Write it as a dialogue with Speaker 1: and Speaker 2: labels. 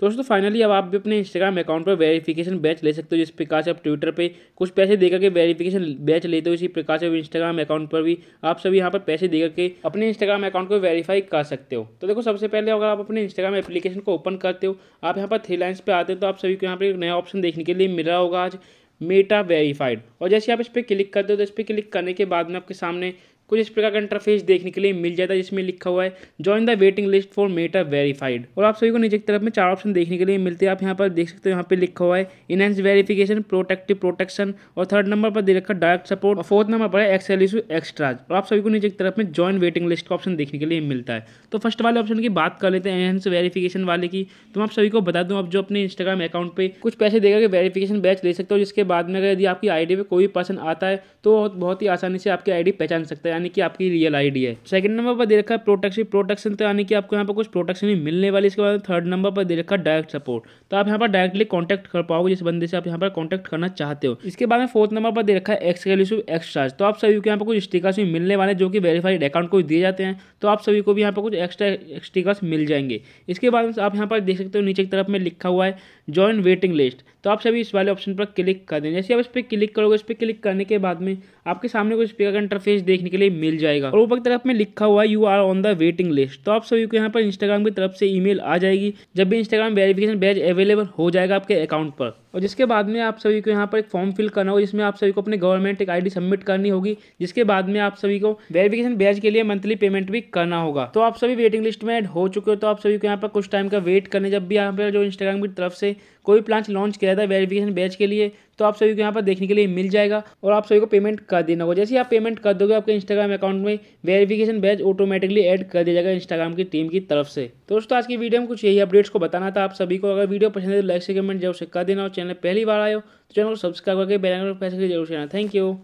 Speaker 1: तो दोस्तों फाइनली अब आप भी अपने इंस्टाग्राम अकाउंट पर वेरिफिकेशन बैच ले सकते हो जिस प्रकार से आप ट्विटर पे कुछ पैसे देकर के वेरिफिकेशन बैच लेते हो इसी प्रकार से इंस्टाग्राम अकाउंट पर भी आप सभी यहाँ पर पैसे देकर के अपने इंस्टाग्राम अकाउंट को वेरीफाई कर सकते हो तो देखो सबसे पहले अगर आप अपने इंस्टाग्राम एप्लीकेशन को ओपन करते हो आप यहाँ पर थ्री लाइन्स पर आते हो तो आप सभी को यहाँ पर एक नया ऑप्शन देखने के लिए मिल रहा होगा आज मेटा वेरीफाइड और जैसे आप इस पर क्लिक करते हो तो इस पर क्लिक करने के बाद में आपके सामने कुछ इस प्रकार का इंटरफेस देखने के लिए मिल जाता है जिसमें लिखा हुआ है join the waiting list for Meta verified और आप सभी को नीचे की तरफ में चार ऑप्शन देखने के लिए मिलते हैं आप यहाँ पर देख सकते हो यहाँ पे लिखा हुआ है इनहेंस वेरीफिकेशन प्रोटेक्टिव प्रोटेक्शन और थर्ड नंबर पर दे रखा डायरेक्ट सपोर्ट और फोर्थ नंबर पर है इशू एक्स्ट्राज और आप सभी को नीचे की तरफ में ज्वाइन वेटिंग लिस्ट का ऑप्शन देखने के लिए मिलता है तो फर्स्ट वाले ऑप्शन की बात कर लेते हैं एनहेंस वेरिफिकेशन वाले की तो आप सभी को बता दूं आप जो अपने इंस्टाग्राम अकाउंट पे कुछ पैसे देकर के वेरीफिकेशन बैच ले सकते हो जिसके बाद में अगर यदि आपकी आई पे कोई पर्सन आता है तो बहुत ही आसानी से आपकी आईडी पहचान सकता है यानी कि आपकी रियल आईडी है सेकंड नंबर पर दे रखा है प्रोटेक्शन प्रोटेक्शन तो यानी कि आपको यहाँ पर कुछ प्रोटेक्शन ही मिलने वाली इसके बाद थर्ड नंबर पर दे रखा है डायरेक्ट सपोर्ट तो आप यहाँ पर डायरेक्टली कॉन्टैक्ट कर पाओगे जिस बंदे से आप यहाँ पर कॉन्टैक्ट करना चाहते हो इसके बाद में फोर्थ नंबर पर दे रखा है एक्सक्लूसिव एक्सचार्ज तो आप सभी को यहाँ पर कुछ स्टिकर्स भी मिलने वाले जो कि वेरीफाइड अकाउंट को दिए जाते हैं तो आप सभी को भी यहाँ पर कुछ एक्स्ट्रा स्टिकर्स मिल जाएंगे इसके बाद आप यहाँ पर देख सकते हो नीचे की तरफ में लिखा हुआ है ज्वाइन वेटिंग लिस्ट तो आप सभी इस वाले ऑप्शन पर क्लिक कर दें जैसे आप इस पर क्लिक करोगे इस पर क्लिक करने के बाद में आपके सामने कुछ स्पीकर का इंटरफेस देखने के लिए मिल जाएगा और ऊपर की तरफ में लिखा हुआ है you are on the waiting list तो आप सभी को यहाँ पर इंस्टाग्राम की तरफ से ईमेल आ जाएगी जब भी इंस्टाग्राम वेरिफिकेशन बैज अवेलेबल हो जाएगा आपके अकाउंट पर और जिसके बाद में आप सभी को यहाँ पर एक फॉर्म फिल करना होगा जिसमें आप सभी को अपने गवर्नमेंट एक आई सबमिट करनी होगी जिसके बाद में आप सभी को वेरिफिकेशन बैज के लिए मंथली पेमेंट भी करना होगा तो आप सभी वेटिंग लिस्ट में एड हो चुके हो तो आप सभी को यहाँ पर कुछ टाइम का वेट करने जब भी यहाँ पर जो इंस्टाग्राम की तरफ से कोई प्लान लॉन्च किया था वेरिफिकेशन बैच के लिए तो आप सभी को यहाँ पर देखने के लिए मिल जाएगा और आप सभी को पेमेंट कर देना होगा जैसे आप पेमेंट कर दोगे आपके इंस्टाग्राम अकाउंट में वेरिफिकेशन बैच ऑटोमेटिकली एड कर दिया जाएगा इंस्टाग्राम की टीम की तरफ से तो दोस्तों आज की वीडियो में कुछ यही अपडेट्स को बताना था आप सभी को अगर वीडियो पसंद है तो लाइक से कमेंट जरूर से कर देना और चैनल पहली बार आयो तो चैनल को सब्सक्राइब करके बेल आइकन जरूर करना थैंक यू